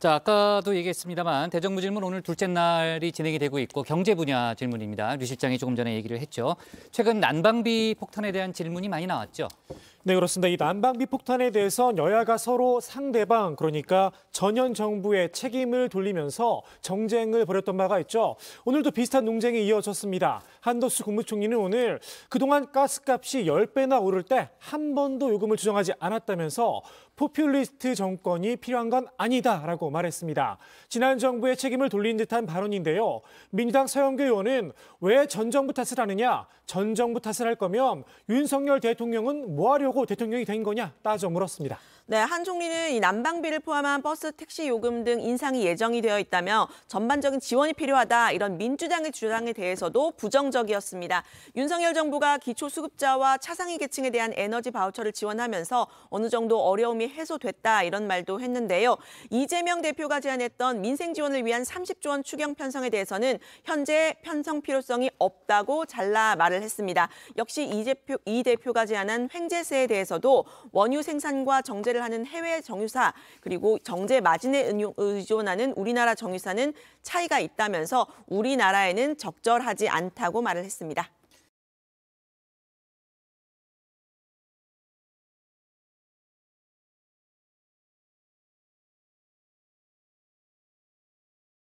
자, 아까도 얘기했습니다만 대정부 질문 오늘 둘째 날이 진행이 되고 있고 경제 분야 질문입니다. 류 실장이 조금 전에 얘기를 했죠. 최근 난방비 폭탄에 대한 질문이 많이 나왔죠. 네, 그렇습니다. 이 난방비 폭탄에 대해서 여야가 서로 상대방, 그러니까 전현 정부의 책임을 돌리면서 정쟁을 벌였던 바가 있죠. 오늘도 비슷한 농쟁이 이어졌습니다. 한도수 국무총리는 오늘 그동안 가스값이 10배나 오를 때 한 번도 요금을 조정하지 않았다면서 포퓰리스트 정권이 필요한 건 아니다라고 말했습니다. 지난 정부의 책임을 돌린 듯한 발언인데요. 민주당 서영교 의원은 왜전 정부 탓을 하느냐, 전 정부 탓을 할 거면 윤석열 대통령은 뭐 하려고 하고 대통령이 된 거냐 따져 물었습니다. 네, 한 총리는 이 난방비를 포함한 버스, 택시 요금 등 인상이 예정이 되어 있다며 전반적인 지원이 필요하다 이런 민주당의 주장에 대해서도 부정적이었습니다. 윤석열 정부가 기초수급자와 차상위 계층에 대한 에너지 바우처를 지원하면서 어느 정도 어려움이 해소됐다 이런 말도 했는데요. 이재명 대표가 제안했던 민생 지원을 위한 30조 원 추경 편성에 대해서는 현재 편성 필요성이 없다고 잘라 말을 했습니다. 역시 이 대표, 이 대표가 제안한 횡재세에 대해서도 원유 생산과 정제를 하는 해외 정유사 그리고 정제 마진에 의존하는 우리나라 정유사는 차이가 있다면서 우리나라에는 적절하지 않다고 말을 했습니다.